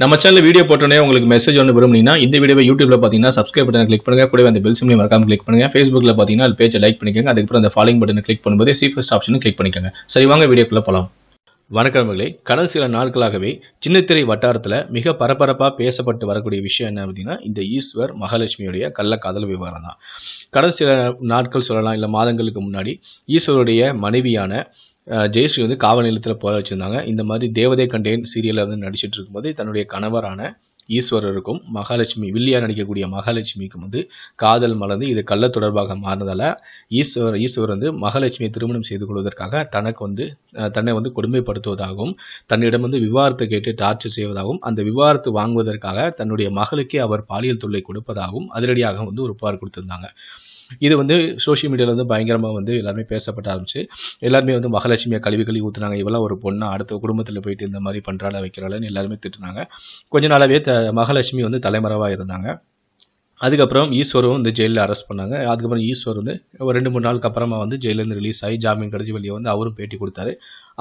நம்ம channel video போட்டோன்னே உங்களுக்கு மெசேஜ் ஒன்று விரும்புனீங்கன்னா இந்த வீடியோ யூடியூப்ல பார்த்தீங்கன்னா சப்ஸ்கிரைப் பண்ணி கிளிக் பண்ணுங்க கூட அந்த பெல் சிம்லி மறக்காம கிளிக் பண்ணுங்க ஃபேஸ்புக்கில் பார்த்தீங்கன்னா அது பேஜை லைக் பண்ணிக்கோங்க அதுக்கப்புறம் அந்த ஃபாலோ பட்டனை கிளிக் பண்ணும்போது சி ஃபஸ்ட் ஆப்ஷனும் கிளிக் பண்ணிக்கோங்க சரி வாங்க வீடியோக்குள்ளே போகலாம் வணக்கங்களே கடந்த சில நாட்களாகவே சின்னத்திரை வட்டாரத்தில் மிக பரபரப்பாக பேசப்பட்டு வரக்கூடிய விஷயம் என்ன அப்படின்னா இந்த ஈஸ்வர் மகாலட்சுமியுடைய கள்ளக்காதல் விவகாரம் தான் கடந்த சில நாட்கள் சொல்லலாம் இல்லை மாதங்களுக்கு முன்னாடி ஈஸ்வருடைய மனைவியான ஜெயஸ்ரீ வந்து காவல் நிலத்தில் போக வச்சுருந்தாங்க இந்த மாதிரி தேவதை கண்டேன் சீரியலில் வந்து நடிச்சுட்டு இருக்கும்போது தன்னுடைய கணவரான ஈஸ்வரருக்கும் மகாலட்சுமி வில்லியா நடிக்கக்கூடிய மகாலட்சுமிக்கும் வந்து காதல் மலர்ந்து இது கள்ள தொடர்பாக மாறினதால் ஈஸ்வர் ஈஸ்வர் வந்து மகாலட்சுமியை திருமணம் செய்து கொள்வதற்காக தனக்கு வந்து தன்னை வந்து கொடுமைப்படுத்துவதாகவும் தன்னிடம் வந்து விவாரத்தை கேட்டு டார்ச்சர் செய்வதாகவும் அந்த விவாரத்தை வாங்குவதற்காக தன்னுடைய மகளுக்கே அவர் பாலியல் தொல்லை கொடுப்பதாகவும் அதிரடியாக வந்து ஒரு புகார் கொடுத்திருந்தாங்க இது வந்து சோஷியல் மீடியாவில் வந்து பயங்கரமாக வந்து எல்லாருமே பேசப்பட்ட ஆரம்பிச்சு எல்லாருமே வந்து மகாலட்சுமியை கழிவு கழுவி ஊற்றுனாங்க இவெல்லாம் ஒரு பொண்ணாக அடுத்த குடும்பத்தில் போயிட்டு இந்த மாதிரி பண்ணுறாள் வைக்கிறாள்னு எல்லாருமே திட்டுனாங்க கொஞ்ச நாளாகவே த மகாலட்சுமி வந்து தலைமறைவாக இருந்தாங்க அதுக்கப்புறம் ஈஸ்வரும் வந்து ஜெயிலில் அரெஸ்ட் பண்ணாங்க அதுக்கப்புறம் ஈஸ்வர் வந்து ஒரு ரெண்டு மூணு நாளுக்கு அப்புறமா வந்து ஜெயிலேருந்து ரிலீஸ் ஆகி ஜாமீன் கிடைச்சி வழியை வந்து அவரும் பேட்டி கொடுத்தாரு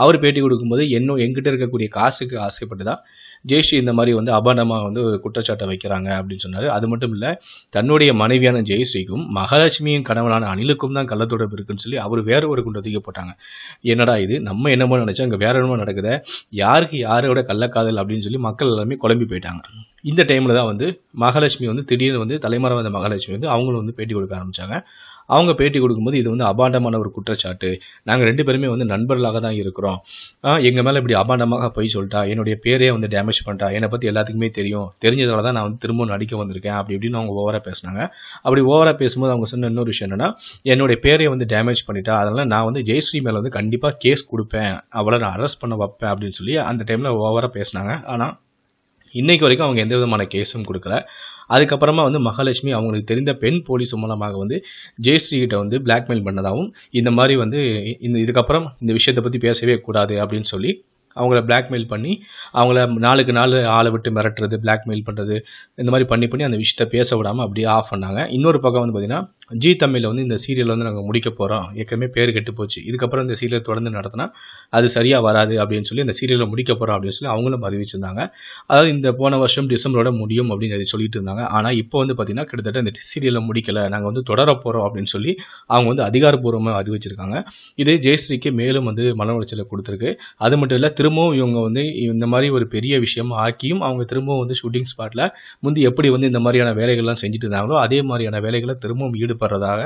அவர் பேட்டி கொடுக்கும்போது இன்னும் எங்கிட்ட இருக்கக்கூடிய காசுக்கு ஆசைப்பட்டு தான் ஜெயஸ்ரீ இந்த மாதிரி வந்து அபாண்டமாக வந்து ஒரு குற்றச்சாட்டை வைக்கிறாங்க அப்படின்னு சொன்னார் அது மட்டும் இல்லை தன்னுடைய மனைவியான ஜெயஸ்ரீக்கும் மகாலட்சுமியின் கணவனான அனிலுக்கும் தான் கள்ளத்தொடர்பு இருக்குன்னு சொல்லி அவர் வேற ஒரு குண்டை தூக்கி போட்டாங்க என்னடா இது நம்ம என்னமோ நினச்சா அங்கே வேற என்னமோ நடக்குது யாருக்கு யாரோட கள்ளக்காதல் அப்படின்னு சொல்லி மக்கள் எல்லாமே குழம்பி போயிட்டாங்க இந்த டைமில் தான் வந்து மகாலட்சுமி வந்து திடீர்னு வந்து தலைமறை வந்த மகாலட்சுமி வந்து அவங்களும் வந்து பேட்டி கொடுக்க ஆரம்பித்தாங்க அவங்க பேட்டி கொடுக்கும்போது இது வந்து அபாண்டமான ஒரு குற்றச்சாட்டு நாங்கள் ரெண்டு பேருமே வந்து நண்பர்களாக தான் இருக்கிறோம் எங்கள் மேலே இப்படி அபாண்டமாக போய் சொல்லிட்டா என்னுடைய பேரே வந்து டேமேஜ் பண்ணிட்டா என்னை பற்றி எல்லாத்துக்குமே தெரியும் தெரிஞ்சதால தான் நான் வந்து திரும்ப நடிக்க வந்திருக்கேன் அப்படி இப்படின்னு அவங்க ஓவராக பேசினாங்க அப்படி ஓவராக பேசும்போது அவங்க சொன்ன இன்னொரு விஷயம் என்னன்னா என்னுடைய பேரையை வந்து டேமேஜ் பண்ணிட்டா அதனால் நான் வந்து ஜெயஸ்ரீ மேலே வந்து கண்டிப்பாக கேஸ் கொடுப்பேன் அவளை நான் அரெஸ்ட் பண்ண வைப்பேன் அப்படின்னு சொல்லி அந்த டைமில் ஓவராக பேசினாங்க ஆனால் இன்னைக்கு வரைக்கும் அவங்க எந்த விதமான கேஸும் கொடுக்கல அதுக்கப்புறமா வந்து மகாலட்சுமி அவங்களுக்கு தெரிந்த பெண் போலீஸ் மூலமாக வந்து ஜெயஸ்ரீ கிட்ட வந்து பிளாக்மெயில் பண்ணதாகவும் இந்த மாதிரி வந்து இந்த இதுக்கப்புறம் இந்த விஷயத்தை பற்றி பேசவே கூடாது அப்படின்னு சொல்லி அவங்கள பிளாக்மெயில் பண்ணி அவங்கள நாளுக்கு நாள் ஆளை விட்டு மிரட்டுறது பிளாக்மெயில் பண்ணுறது இந்த மாதிரி பண்ணி பண்ணி அந்த விஷயத்த பேச விடாமல் அப்படியே ஆஃப் பண்ணாங்க இன்னொரு பக்கம் வந்து பார்த்திங்கன்னா ஜி தமிழில் வந்து இந்த சீரியல் வந்து நாங்கள் முடிக்க போகிறோம் ஏற்கனவே பேர் கெட்டு போச்சு இதுக்கப்புறம் இந்த சீரியல் தொடர்ந்து நடத்தினா அது சரியாக வராது அப்படின்னு சொல்லி இந்த சீரியலை முடிக்க போகிறோம் அப்படின்னு சொல்லி அவங்களும் அறிவிச்சிருந்தாங்க அதாவது இந்த போன வருஷம் டிசம்பரோட முடியும் அப்படின்னு சொல்லிட்டு இருந்தாங்க ஆனால் இப்போ வந்து பார்த்திங்கன்னா கிட்டத்தட்ட இந்த சீரியலை முடிக்கலை நாங்கள் வந்து தொடர போகிறோம் அப்படின்னு சொல்லி அவங்க வந்து அதிகாரப்பூர்வமாக அறிவிச்சிருக்காங்க இதே ஜெயஸ்ரீக்கு மேலும் வந்து மன உளைச்சலை கொடுத்துருக்கு அது மட்டும் இல்லை திரும்பவும் இவங்க வந்து இந்த மாதிரி ஒரு பெரிய விஷயம் ஆக்கியும் அவங்க திரும்பவும் வந்து ஷூட்டிங் ஸ்பாட்டில் முந்தி எப்படி வந்து இந்த மாதிரியான வேலைகள்லாம் செஞ்சுட்டு இருந்தாங்களோ அதே மாதிரியான வேலைகளை திரும்பவும் ஈடுபடுறதாக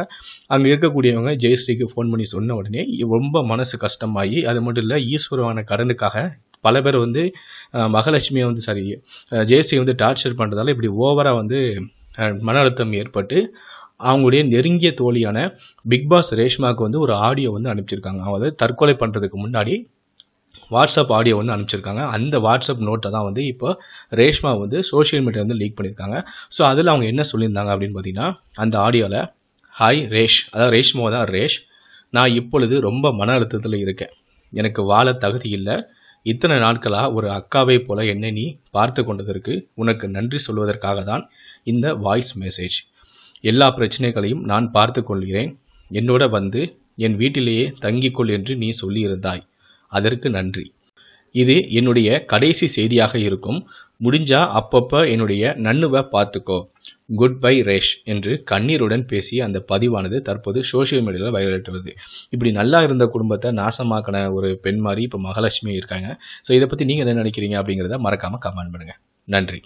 அங்கே இருக்கக்கூடியவங்க ஜெயஸ்ரீக்கு ஃபோன் பண்ணி சொன்ன உடனே ரொம்ப மனசு கஷ்டமாகி அது மட்டும் இல்லை ஈஸ்வரமான கடனுக்காக பல பேர் வந்து மகாலட்சுமியை வந்து சாரி ஜெயஸ்ரீ வந்து டார்ச்சர் பண்ணுறதால இப்படி ஓவராக வந்து மன அழுத்தம் ஏற்பட்டு அவங்களுடைய நெருங்கிய தோழியான பிக் பாஸ் ரேஷ்மாவுக்கு வந்து ஒரு ஆடியோ வந்து அனுப்பிச்சிருக்காங்க அவங்க தற்கொலை பண்ணுறதுக்கு முன்னாடி வாட்ஸ்அப் ஆடியோ வந்து அனுப்பிச்சிருக்காங்க அந்த வாட்ஸ்அப் நோட்டை தான் வந்து இப்போ ரேஷ்மா வந்து சோஷியல் மீடியா வந்து லீக் பண்ணியிருக்காங்க ஸோ அதில் அவங்க என்ன சொல்லியிருந்தாங்க அப்படின்னு பார்த்தீங்கன்னா அந்த ஆடியோவில் ஹாய் ரேஷ் அதாவது ரேஷ்மோ தான் ரேஷ் நான் இப்பொழுது ரொம்ப மன அழுத்தத்தில் இருக்கேன் எனக்கு வாழ தகுதி இல்லை இத்தனை நாட்களாக ஒரு அக்காவை போல என்னை நீ பார்த்து கொண்டதற்கு உனக்கு நன்றி சொல்வதற்காக தான் இந்த வாய்ஸ் மெசேஜ் எல்லா பிரச்சனைகளையும் நான் பார்த்து கொள்கிறேன் என்னோட வந்து என் வீட்டிலேயே தங்கிக்கொள் என்று நீ சொல்லியிருந்தாய் அதற்கு நன்றி இது என்னுடைய கடைசி செய்தியாக இருக்கும் முடிஞ்சா அப்பப்போ என்னுடைய நண்ணுவை பார்த்துக்கோ குட் பை ரேஷ் என்று கண்ணீருடன் பேசி அந்த பதிவானது தற்போது சோசியல் மீடியாவில் வைரலாட்டுவது இப்படி நல்லா இருந்த குடும்பத்தை நாசமாக்கின ஒரு பெண் மாதிரி இப்போ மகாலட்சுமி இருக்காங்க ஸோ இதை பற்றி நீங்கள் என்ன நினைக்கிறீங்க அப்படிங்கிறத மறக்காமல் கமெண்ட் பண்ணுங்கள் நன்றி